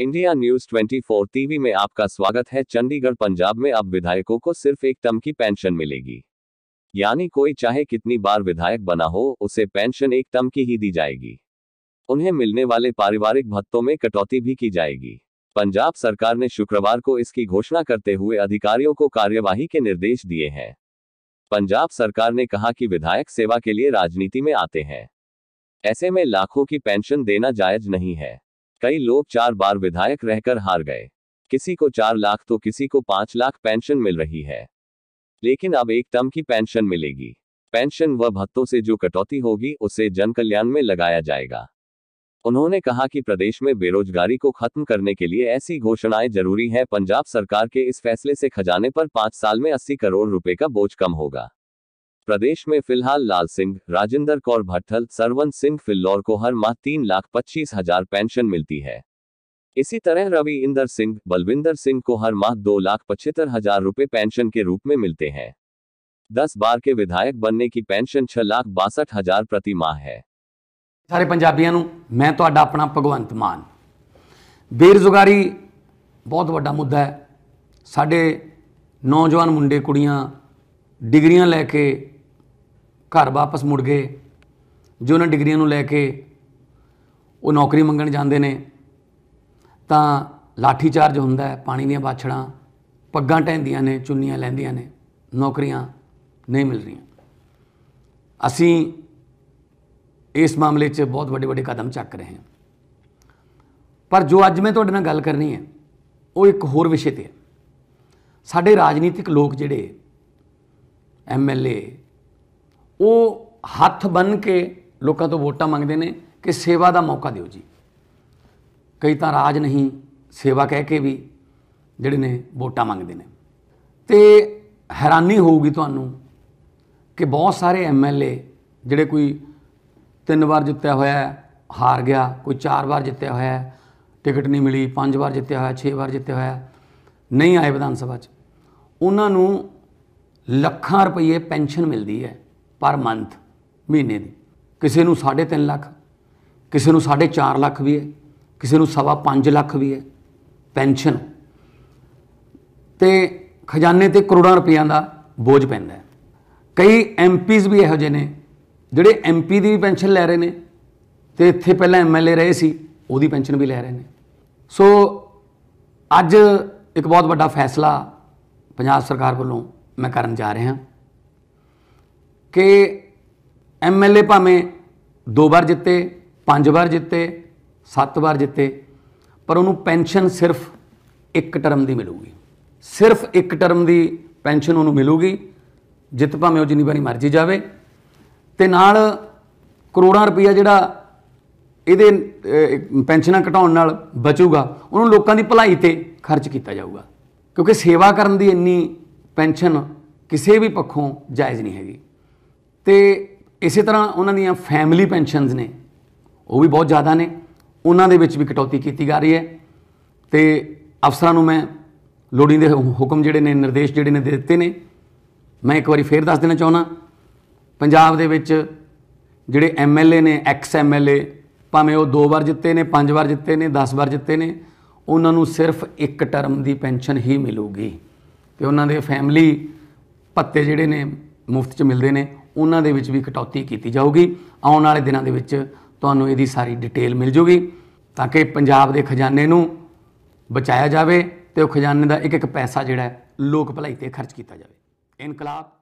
India news 24 TV में आपका स्वागत है चंडीगढ़ पंजाब में अब विधायकों को सिर्फ एक टम की पेंशन मिलेगी यानी कोई चाहे कितनी बार विधायक बना हो उसे पेंशन एक टर्म की ही दी जाएगी उन्हें मिलने वाले पारिवारिक भत्तों में कटौती भी की जाएगी पंजाब सरकार ने शुक्रवार को इसकी घोषणा करते हुए अधिकारियों को कार्यवाही के निर्देश दिए हैं पंजाब सरकार ने कहा कि विधायक सेवा के लिए राजनीति में आते हैं ऐसे में लाखों की पेंशन देना जायज नहीं है कई लोग चार बार विधायक रहकर हार गए किसी को चार लाख तो किसी को पांच लाख पेंशन मिल रही है लेकिन अब एक तम की पेंशन मिलेगी पेंशन व भत्तों से जो कटौती होगी उसे जनकल्याण में लगाया जाएगा उन्होंने कहा कि प्रदेश में बेरोजगारी को खत्म करने के लिए ऐसी घोषणाएं जरूरी हैं पंजाब सरकार के इस फैसले से खजाने पर पांच साल में अस्सी करोड़ रुपए का बोझ कम होगा प्रदेश में फिलहाल लाल सिंह राजेंद्र कौर भट्टल सरवंत सिंह फिल्लौर को हर माह तीन लाख पच्चीस हजार पेंशन मिलती है इसी तरह रवि इंदर सिंह बलविंदर सिंह को हर माह दो लाख पचहत्तर हजार रुपए पेंशन के रूप में मिलते हैं दस बार के विधायक बनने की पेंशन छह लाख बासठ हजार प्रति माह है ਸਾਰੇ ਪੰਜਾਬੀਆਂ ਨੂੰ ਮੈਂ ਤੁਹਾਡਾ ਆਪਣਾ ਭਗਵੰਤ ਮਾਨ ਬੇਰੁਜ਼ਗਾਰੀ ਬਹੁਤ ਵੱਡਾ ਮੁੱਦਾ ਹੈ ਸਾਡੇ ਨੌਜਵਾਨ ਮੁੰਡੇ ਕੁੜੀਆਂ ਡਿਗਰੀਆਂ ਲੈ ਕੇ ਘਰ ਵਾਪਸ ਮੁੜ ਗਏ ਜੋ ਉਹਨਾਂ ਡਿਗਰੀਆਂ ਨੂੰ ਲੈ ਕੇ ਉਹ ਨੌਕਰੀ ਮੰਗਣ ਜਾਂਦੇ ਨੇ ਤਾਂ ਲਾਠੀ ਚਾਰਜ ਹੁੰਦਾ ਹੈ ਪਾਣੀ ਦੀਆਂ ਬਾਛੜਾਂ ਪੱਗਾਂ ਟੈਂਦੀਆਂ ਨੇ ਚੁੰਨੀਆਂ ਲੈਂਦੀਆਂ ਨੇ ਨੌਕਰੀਆਂ ਨਹੀਂ ਮਿਲ ਰਹੀਆਂ ਅਸੀਂ ਇਸ ਮਾਮਲੇ 'ਚ ਬਹੁਤ ਵੱਡੇ ਵੱਡੇ ਕਦਮ ਚੱਕ ਰਹੇ ਹਨ ਪਰ ਜੋ ਅੱਜ ਮੈਂ ਤੁਹਾਡੇ ਨਾਲ ਗੱਲ ਕਰਨੀ ਹੈ ਉਹ ਇੱਕ ਹੋਰ ਵਿਸ਼ੇ ਤੇ ਹੈ ਸਾਡੇ ਰਾਜਨੀਤਿਕ ਲੋਕ ਜਿਹੜੇ ਐਮਐਲਏ ਉਹ ਹੱਥ ਬੰਨ ਕੇ ਲੋਕਾਂ ਤੋਂ ਵੋਟਾਂ ਮੰਗਦੇ ਨੇ ਕਿ ਸੇਵਾ ਦਾ ਮੌਕਾ ਦਿਓ ਜੀ ਕਈ ਤਾਂ ਰਾਜ ਨਹੀਂ ਸੇਵਾ ਕਹਿ ਕੇ ਵੀ ਜਿਹੜੇ ਨੇ ਵੋਟਾਂ ਮੰਗਦੇ ਨੇ ਤੇ ਹੈਰਾਨੀ ਹੋਊਗੀ ਤੁਹਾਨੂੰ ਕਿ ਬਹੁਤ ਸਾਰੇ ਐਮਐਲਏ ਜਿਹੜੇ ਕੋਈ ਤਿੰਨ ਵਾਰ ਜਿੱਤਿਆ ਹੋਇਆ ਹਾਰ ਗਿਆ ਕੋਈ ਚਾਰ ਵਾਰ ਜਿੱਤਿਆ ਹੋਇਆ ਟਿਕਟ ਨਹੀਂ ਮਿਲੀ ਪੰਜ ਵਾਰ ਜਿੱਤਿਆ ਹੋਇਆ ਛੇ ਵਾਰ ਜਿੱਤਿਆ ਹੋਇਆ ਨਹੀਂ ਆਏ ਵਿਧਾਨ ਸਭਾ 'ਚ ਉਹਨਾਂ ਨੂੰ ਲੱਖਾਂ ਰੁਪਏ ਪੈਨਸ਼ਨ ਮਿਲਦੀ ਹੈ ਪਰ ਮੰਥ ਮਹੀਨੇ ਦੀ ਕਿਸੇ ਨੂੰ 3.5 ਲੱਖ ਕਿਸੇ ਨੂੰ 4.5 ਲੱਖ ਵੀ ਹੈ ਕਿਸੇ ਨੂੰ 5.5 ਲੱਖ ਵੀ ਹੈ ਪੈਨਸ਼ਨ ਤੇ ਖਜ਼ਾਨੇ ਤੇ ਕਰੋੜਾਂ ਰੁਪਈਆਂ ਦਾ ਬੋਝ ਪੈਂਦਾ ਹੈ ਕਈ ਐਮਪੀਜ਼ ਵੀ ਇਹੋ ਜਿਹੇ ਨੇ ਜਿਹੜੇ ਐਮਪੀ ਦੀ ਪੈਨਸ਼ਨ ਲੈ ਰਹੇ ਨੇ ਤੇ ਇੱਥੇ ਪਹਿਲਾਂ ਐਮਐਲਏ ਰਹੇ ਸੀ ਉਹਦੀ ਪੈਨਸ਼ਨ ਵੀ ਲੈ ਰਹੇ ਨੇ ਸੋ ਅੱਜ ਇੱਕ ਬਹੁਤ ਵੱਡਾ ਫੈਸਲਾ ਪੰਜਾਬ ਸਰਕਾਰ ਵੱਲੋਂ ਮੈਂ ਕਰਨ ਜਾ ਰਿਹਾ ਕਿ ਐਮਐਲਏ ਭਾਵੇਂ ਦੋ ਵਾਰ ਜਿੱਤੇ ਪੰਜ ਵਾਰ ਜਿੱਤੇ ਸੱਤ ਵਾਰ ਜਿੱਤੇ ਪਰ ਉਹਨੂੰ ਪੈਨਸ਼ਨ ਸਿਰਫ ਇੱਕ ਟਰਮ ਦੀ ਮਿਲੂਗੀ ਸਿਰਫ ਇੱਕ ਟਰਮ ਦੀ ਪੈਨਸ਼ਨ ਉਹਨੂੰ ਮਿਲੂਗੀ ਜਿੱਤ ਭਾਵੇਂ ਉਹ ਜਿੰਨੀ ਵਾਰੀ ਮਰਜ਼ੀ ਜਾਵੇ ਤੇ ਨਾਲ ਕਰੋੜਾਂ ਰੁਪਈਆ ਜਿਹੜਾ ਇਹਦੇ ਪੈਨਸ਼ਨਾਂ ਘਟਾਉਣ ਨਾਲ ਬਚੂਗਾ ਉਹਨੂੰ ਲੋਕਾਂ ਦੀ ਭਲਾਈ ਤੇ ਖਰਚ ਕੀਤਾ ਜਾਊਗਾ ਕਿਉਂਕਿ ਸੇਵਾ ਕਰਨ ਦੀ ਇੰਨੀ ਪੈਨਸ਼ਨ ਕਿਸੇ ਵੀ ਪੱਖੋਂ ਜਾਇਜ਼ ਨਹੀਂ ਹੈਗੀ ਤੇ ਇਸੇ ਤਰ੍ਹਾਂ ਉਹਨਾਂ ਦੀਆਂ ਫੈਮਿਲੀ ਪੈਨਸ਼ਨਸ ਨੇ ਉਹ ਵੀ ਬਹੁਤ ਜ਼ਿਆਦਾ ਨੇ ਉਹਨਾਂ ਦੇ ਵਿੱਚ ਵੀ ਕਟੌਤੀ ਕੀਤੀ ਜਾ ਰਹੀ ਹੈ ਤੇ ਅਫਸਰਾਂ ਨੂੰ ਮੈਂ ਲੋੜੀਂਦੇ ਹੁਕਮ ਜਿਹੜੇ ਨੇ ਨਿਰਦੇਸ਼ ਜਿਹੜੇ ਨੇ ਦਿੱਤੇ ਨੇ ਮੈਂ ਇੱਕ ਵਾਰੀ ਫੇਰ ਦੱਸ ਦੇਣਾ ਚਾਹੁੰਦਾ ਪੰਜਾਬ ਦੇ ਵਿੱਚ ਜਿਹੜੇ ਐਮਐਲਏ ਨੇ ਐਕਸ ਐਮਐਲਏ ਭਾਵੇਂ ਉਹ ਦੋ ਵਾਰ ਜਿੱਤੇ ਨੇ ਪੰਜ ਵਾਰ ਜਿੱਤੇ ਨੇ 10 ਵਾਰ ਜਿੱਤੇ ਨੇ ਉਹਨਾਂ ਨੂੰ ਸਿਰਫ ਇੱਕ ਟਰਮ ਦੀ ਪੈਨਸ਼ਨ ਹੀ ਮਿਲੂਗੀ ਤੇ ਉਹਨਾਂ ਦੇ ਫੈਮਿਲੀ ਭੱਤੇ ਜਿਹੜੇ ਨੇ ਮੁਫਤ 'ਚ ਮਿਲਦੇ ਨੇ ਉਹਨਾਂ ਦੇ ਵਿੱਚ ਵੀ ਕਟੌਤੀ ਕੀਤੀ ਜਾਊਗੀ ਆਉਣ ਵਾਲੇ ਦਿਨਾਂ ਦੇ ਵਿੱਚ ਤੁਹਾਨੂੰ ਇਹਦੀ ਸਾਰੀ ਡਿਟੇਲ ਮਿਲ ਜੂਗੀ ਤਾਂ ਕਿ ਪੰਜਾਬ ਦੇ ਖਜ਼ਾਨੇ ਨੂੰ ਬਚਾਇਆ ਜਾਵੇ ਤੇ ਉਹ ਖਜ਼ਾਨੇ ਦਾ ਇੱਕ ਇੱਕ ਪੈਸਾ ਜਿਹੜਾ ਲੋਕ ਭਲਾਈ ਤੇ ਖਰਚ ਕੀਤਾ ਜਾਵੇ ਇਨਕਲਾਬ